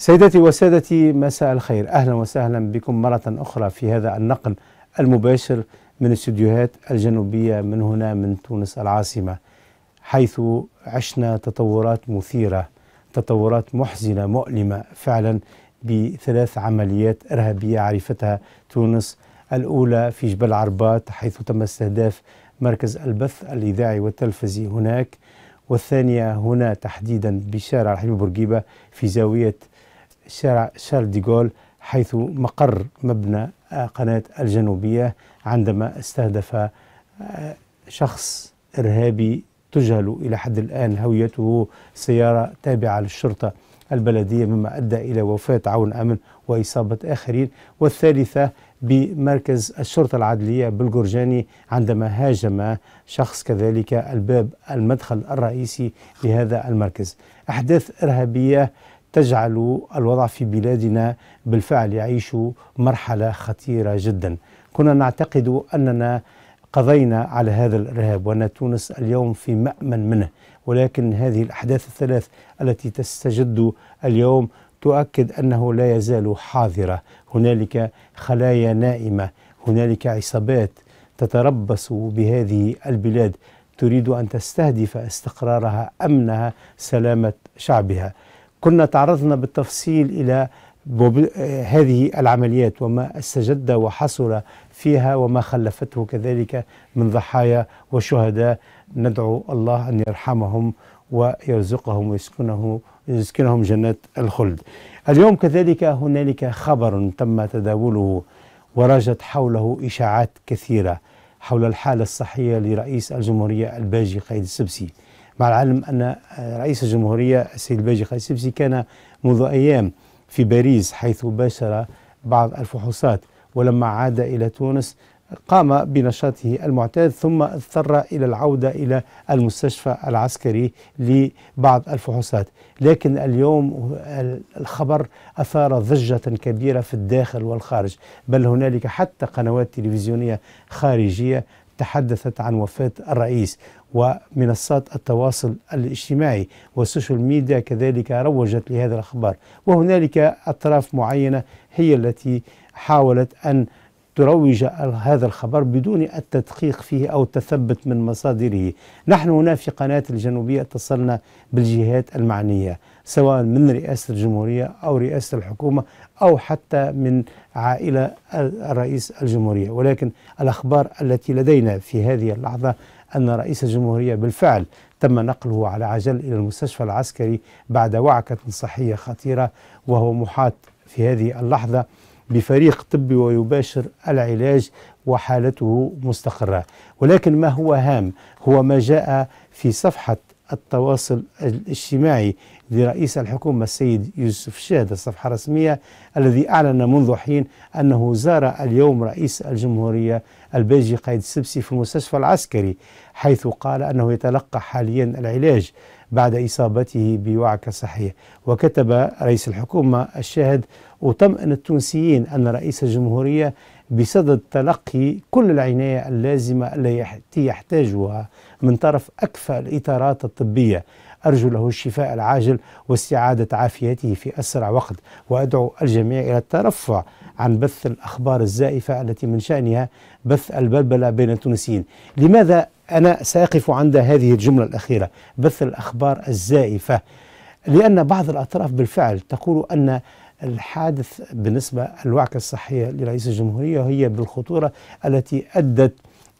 سيدتي وسادتي مساء الخير اهلا وسهلا بكم مره اخرى في هذا النقل المباشر من استديوهات الجنوبيه من هنا من تونس العاصمه حيث عشنا تطورات مثيره تطورات محزنه مؤلمه فعلا بثلاث عمليات ارهابيه عرفتها تونس الاولى في جبل عربات حيث تم استهداف مركز البث الاذاعي والتلفزي هناك والثانيه هنا تحديدا بشارع الحبيب بورقيبه في زاويه شارع شارل ديغول حيث مقر مبنى آه، قناة الجنوبية عندما استهدف آه، شخص إرهابي تجهل إلى حد الآن هويته سيارة تابعة للشرطة البلدية مما أدى إلى وفاة عون أمن وإصابة آخرين والثالثة بمركز الشرطة العدلية بالجرجاني عندما هاجم شخص كذلك الباب المدخل الرئيسي لهذا المركز أحداث إرهابية تجعل الوضع في بلادنا بالفعل يعيش مرحلة خطيرة جدا كنا نعتقد أننا قضينا على هذا الإرهاب وأن تونس اليوم في مأمن منه ولكن هذه الأحداث الثلاث التي تستجد اليوم تؤكد أنه لا يزال حاضرة هنالك خلايا نائمة هنالك عصابات تتربص بهذه البلاد تريد أن تستهدف استقرارها أمنها سلامة شعبها كنا تعرضنا بالتفصيل إلى هذه العمليات وما استجد وحصل فيها وما خلفته كذلك من ضحايا وشهداء ندعو الله أن يرحمهم ويرزقهم ويسكنه يسكنهم جنات الخلد اليوم كذلك هنالك خبر تم تداوله وراجت حوله إشاعات كثيرة حول الحالة الصحية لرئيس الجمهورية الباجي قيد السبسي مع العلم أن رئيس الجمهورية السيد الباجي خالد السبسي كان منذ أيام في باريس حيث باشر بعض الفحوصات ولما عاد إلى تونس قام بنشاطه المعتاد ثم اضطر إلى العودة إلى المستشفى العسكري لبعض الفحوصات لكن اليوم الخبر أثار ضجة كبيرة في الداخل والخارج بل هنالك حتى قنوات تلفزيونية خارجية تحدثت عن وفاة الرئيس ومنصات التواصل الاجتماعي والسوشيال ميديا كذلك روجت لهذا الأخبار وهنالك أطراف معينة هي التي حاولت أن تروج هذا الخبر بدون التدقيق فيه أو التثبت من مصادره نحن هنا في قناة الجنوبية اتصلنا بالجهات المعنية سواء من رئاسة الجمهورية أو رئاسة الحكومة أو حتى من عائلة الرئيس الجمهورية ولكن الأخبار التي لدينا في هذه اللحظة أن رئيس الجمهورية بالفعل تم نقله على عجل إلى المستشفى العسكري بعد وعكة صحية خطيرة وهو محاط في هذه اللحظة بفريق طبي ويباشر العلاج وحالته مستقرة ولكن ما هو هام هو ما جاء في صفحة التواصل الاجتماعي لرئيس الحكومة السيد يوسف شهد الصفحة الرسمية الذي أعلن منذ حين أنه زار اليوم رئيس الجمهورية البلجي قائد السبسي في المستشفى العسكري حيث قال أنه يتلقى حاليا العلاج بعد إصابته بوعكة صحية وكتب رئيس الحكومة الشاهد وطمئن التونسيين أن رئيس الجمهورية بصدد تلقي كل العناية اللازمة التي يحتاجها من طرف أكفأ الإطارات الطبية أرجو له الشفاء العاجل واستعادة عافيته في أسرع وقت وأدعو الجميع إلى الترفع عن بث الأخبار الزائفة التي من شأنها بث البلبلة بين التونسيين لماذا أنا سأقف عند هذه الجملة الأخيرة بث الأخبار الزائفة لأن بعض الأطراف بالفعل تقول أن الحادث بالنسبة الوعكة الصحية لرئيس الجمهورية هي بالخطورة التي أدت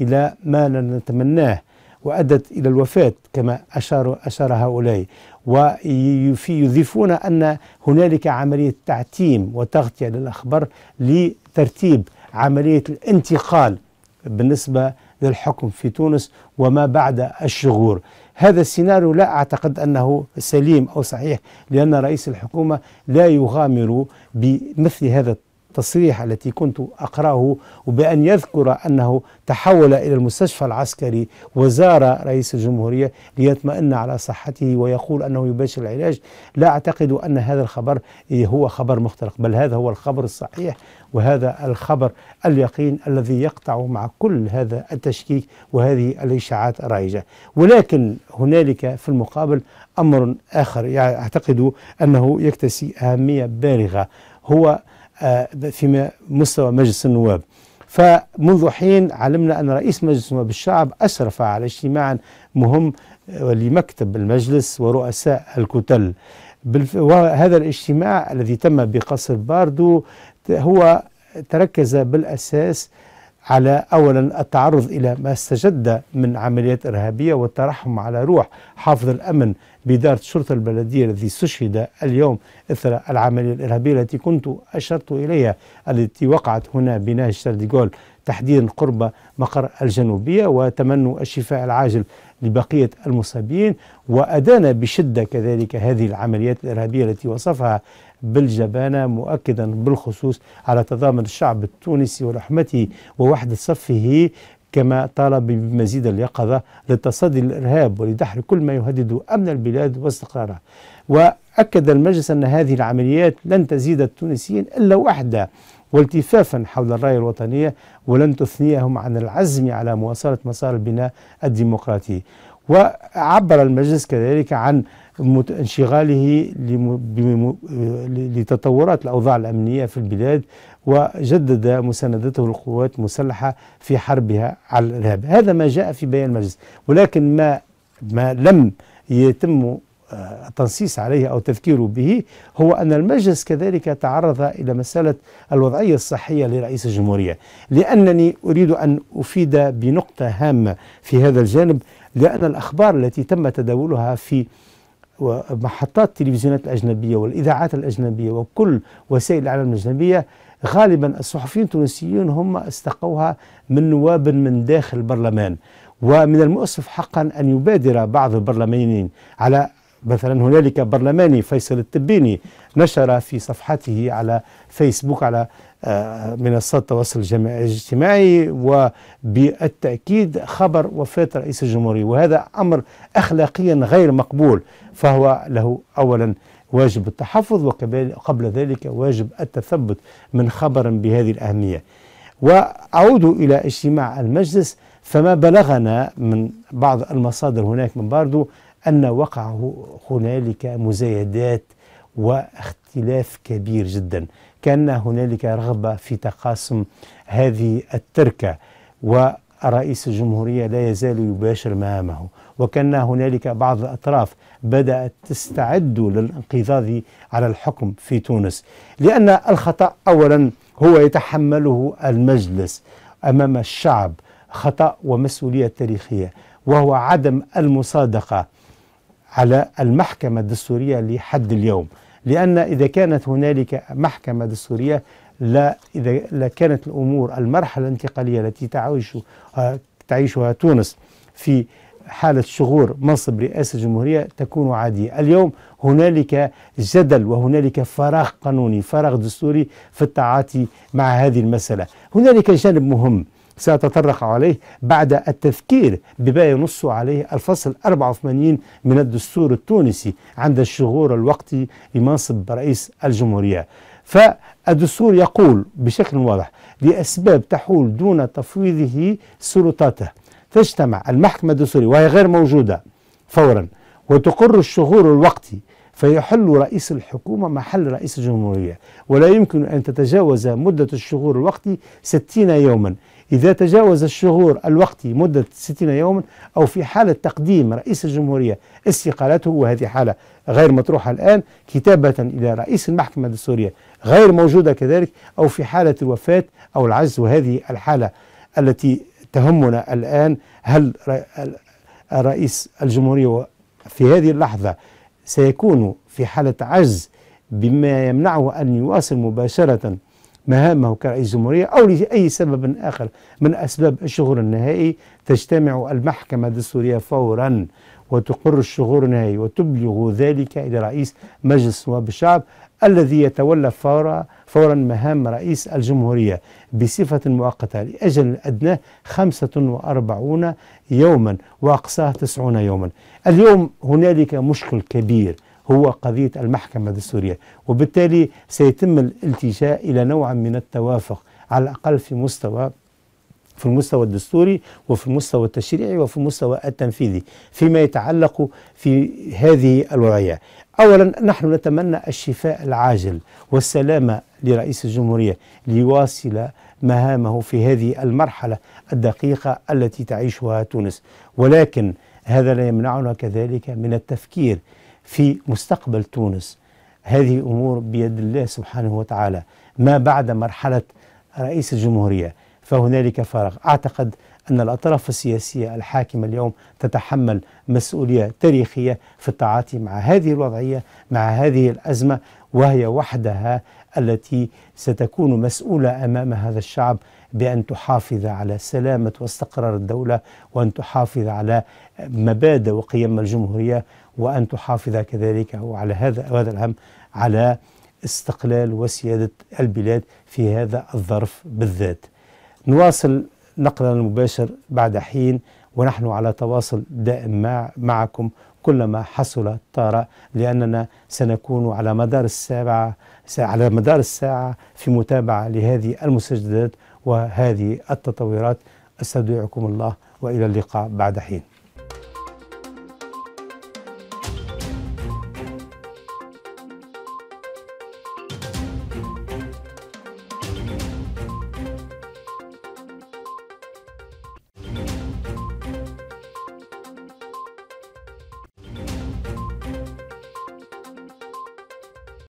إلى ما لا نتمناه وأدت إلى الوفاة كما أشار, أشار هؤلاء ويضيفون أن هنالك عملية تعتيم وتغطية للأخبار لترتيب عملية الانتقال بالنسبة للحكم في تونس وما بعد الشغور هذا السيناريو لا أعتقد أنه سليم أو صحيح لأن رئيس الحكومة لا يغامر بمثل هذا التصريح التي كنت أقرأه وبأن يذكر أنه تحول إلى المستشفى العسكري وزار رئيس الجمهورية ليطمئن على صحته ويقول أنه يباشر العلاج لا أعتقد أن هذا الخبر هو خبر مخترق بل هذا هو الخبر الصحيح وهذا الخبر اليقين الذي يقطع مع كل هذا التشكيك وهذه الإشاعات الرائجة ولكن هنالك في المقابل أمر آخر يعني أعتقد أنه يكتسي أهمية بالغة هو آه، في مستوى مجلس النواب فمنذ حين علمنا أن رئيس مجلس نواب الشعب أشرف على اجتماع مهم آه، لمكتب المجلس ورؤساء الكتل وهذا الاجتماع الذي تم بقصر باردو هو تركز بالأساس على أولا التعرض إلى ما استجد من عمليات إرهابية والترحم على روح حافظ الأمن بإدارة الشرطة البلدية الذي استشهد اليوم إثر العملية الإرهابية التي كنت أشرت إليها التي وقعت هنا بناهج سرديغول تحديدا قرب مقر الجنوبية وتمنوا الشفاء العاجل لبقية المصابين وأدان بشدة كذلك هذه العمليات الإرهابية التي وصفها بالجبانة مؤكدا بالخصوص على تضامن الشعب التونسي ورحمته ووحدة صفه كما طالب بمزيد اليقظة للتصدي للإرهاب ولدحر كل ما يهدد أمن البلاد واستقرارها وأكد المجلس أن هذه العمليات لن تزيد التونسيين إلا وحدة والتفافا حول الراية الوطنية ولن تثنيهم عن العزم على مواصلة مسار البناء الديمقراطي وعبر المجلس كذلك عن انشغاله لتطورات الأوضاع الأمنية في البلاد وجدد مساندته للقوات المسلحة في حربها على الإرهاب هذا ما جاء في بيان المجلس ولكن ما, ما لم يتم آه، التنصيص عليه أو تذكير به هو أن المجلس كذلك تعرض إلى مسألة الوضعية الصحية لرئيس الجمهورية لأنني أريد أن أفيد بنقطة هامة في هذا الجانب لأن الأخبار التي تم تداولها في ومحطات التلفزيونات الأجنبية والإذاعات الأجنبية وكل وسائل الإعلام الأجنبية غالبا الصحفيين التونسيين هم استقوها من نواب من داخل البرلمان ومن المؤسف حقا أن يبادر بعض البرلمانيين على مثلا هنالك برلماني فيصل التبيني نشر في صفحته على فيسبوك على آه، منصات التواصل الاجتماعي وبالتأكيد خبر وفاة رئيس الجمهورية وهذا أمر أخلاقيا غير مقبول فهو له أولا واجب التحفظ وقبل ذلك واجب التثبت من خبر بهذه الأهمية وأعود إلى اجتماع المجلس فما بلغنا من بعض المصادر هناك من باردو أن وقع هنالك مزايدات واختلاف كبير جدا كان هنالك رغبة في تقاسم هذه التركة ورئيس الجمهورية لا يزال يباشر مهامه وكان هنالك بعض الأطراف بدأت تستعد للانقضاض على الحكم في تونس لأن الخطأ أولا هو يتحمله المجلس أمام الشعب خطأ ومسؤولية تاريخية وهو عدم المصادقة على المحكمة الدستورية لحد اليوم لأن إذا كانت هنالك محكمة دستورية لا إذا لا كانت الأمور المرحلة الانتقالية التي تعيش آه، تعيشها تونس في حالة شغور منصب رئاسة الجمهورية تكون عادية اليوم هنالك جدل وهنالك فراغ قانوني فراغ دستوري في التعاطي مع هذه المسألة هنالك جانب مهم سأتطرق عليه بعد التذكير بما ينص عليه الفصل 84 من الدستور التونسي عند الشغور الوقتي لمنصب رئيس الجمهورية فالدستور يقول بشكل واضح لأسباب تحول دون تفويضه سلطاته تجتمع المحكمة الدستورية وهي غير موجودة فورا وتقر الشغور الوقتي فيحل رئيس الحكومة محل رئيس الجمهورية ولا يمكن أن تتجاوز مدة الشغور الوقتي 60 يوما إذا تجاوز الشهور الوقتي مدة 60 يوما أو في حالة تقديم رئيس الجمهورية استقالته وهذه حالة غير مطروحة الآن كتابة إلى رئيس المحكمة الدستورية غير موجودة كذلك أو في حالة الوفاة أو العجز وهذه الحالة التي تهمنا الآن هل رئيس الجمهورية في هذه اللحظة سيكون في حالة عجز بما يمنعه أن يواصل مباشرة مهامه كرئيس جمهورية أو لأي سبب آخر من أسباب الشغور النهائي تجتمع المحكمة الدستورية فورا وتقر الشغور النهائي وتبلغ ذلك إلى رئيس مجلس نواب الشعب الذي يتولى فورا فورا مهام رئيس الجمهورية بصفة مؤقتة لأجل الأدنى 45 يوما وأقصاه 90 يوما اليوم هنالك مشكل كبير هو قضية المحكمة الدستورية وبالتالي سيتم الالتجاء إلى نوع من التوافق على الأقل في مستوى في المستوى الدستوري وفي المستوى التشريعي وفي المستوى التنفيذي فيما يتعلق في هذه الوضعية أولا نحن نتمنى الشفاء العاجل والسلامة لرئيس الجمهورية ليواصل مهامه في هذه المرحلة الدقيقة التي تعيشها تونس ولكن هذا لا يمنعنا كذلك من التفكير في مستقبل تونس هذه أمور بيد الله سبحانه وتعالى ما بعد مرحلة رئيس الجمهورية فهنالك فراغ أعتقد أن الأطراف السياسية الحاكمة اليوم تتحمل مسؤولية تاريخية في التعاطي مع هذه الوضعية مع هذه الأزمة وهي وحدها التي ستكون مسؤولة أمام هذا الشعب بأن تحافظ على سلامة واستقرار الدولة وأن تحافظ على مبادئ وقيم الجمهورية وأن تحافظ كذلك وعلى هذا وهذا الهم على استقلال وسيادة البلاد في هذا الظرف بالذات نواصل نقلنا المباشر بعد حين ونحن على تواصل دائم مع معكم كلما حصل طارئ لأننا سنكون على مدار الساعة على مدار الساعة في متابعة لهذه المستجدات وهذه التطورات أستودعكم الله وإلى اللقاء بعد حين